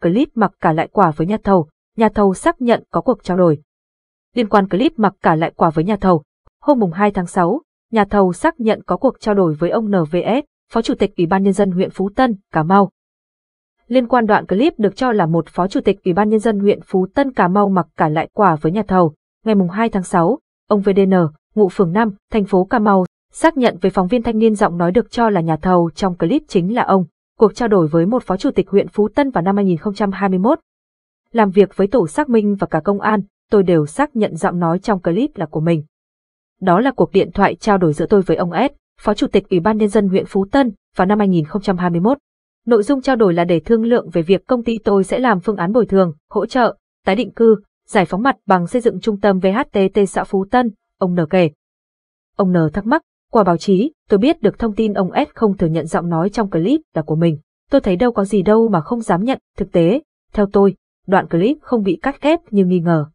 clip mặc cả lại quả với nhà thầu, nhà thầu xác nhận có cuộc trao đổi. Liên quan clip mặc cả lại quả với nhà thầu, hôm mùng 2 tháng 6, nhà thầu xác nhận có cuộc trao đổi với ông NVS, Phó Chủ tịch Ủy ban Nhân dân huyện Phú Tân, Cà Mau. Liên quan đoạn clip được cho là một Phó Chủ tịch Ủy ban Nhân dân huyện Phú Tân Cà Mau mặc cả lại quả với nhà thầu, ngày mùng 2 tháng 6, ông VDN, ngụ phường 5, thành phố Cà Mau, xác nhận với phóng viên thanh niên giọng nói được cho là nhà thầu trong clip chính là ông cuộc trao đổi với một phó chủ tịch huyện Phú Tân vào năm 2021. Làm việc với tổ xác minh và cả công an, tôi đều xác nhận giọng nói trong clip là của mình. Đó là cuộc điện thoại trao đổi giữa tôi với ông S, Phó Chủ tịch Ủy ban Nhân dân huyện Phú Tân, vào năm 2021. Nội dung trao đổi là để thương lượng về việc công ty tôi sẽ làm phương án bồi thường, hỗ trợ, tái định cư, giải phóng mặt bằng xây dựng trung tâm VHTT xã Phú Tân, ông N kể. Ông N thắc mắc, qua báo chí, tôi biết được thông tin ông S không thừa nhận giọng nói trong clip là của mình. Tôi thấy đâu có gì đâu mà không dám nhận, thực tế, theo tôi, đoạn clip không bị cắt ghép như nghi ngờ.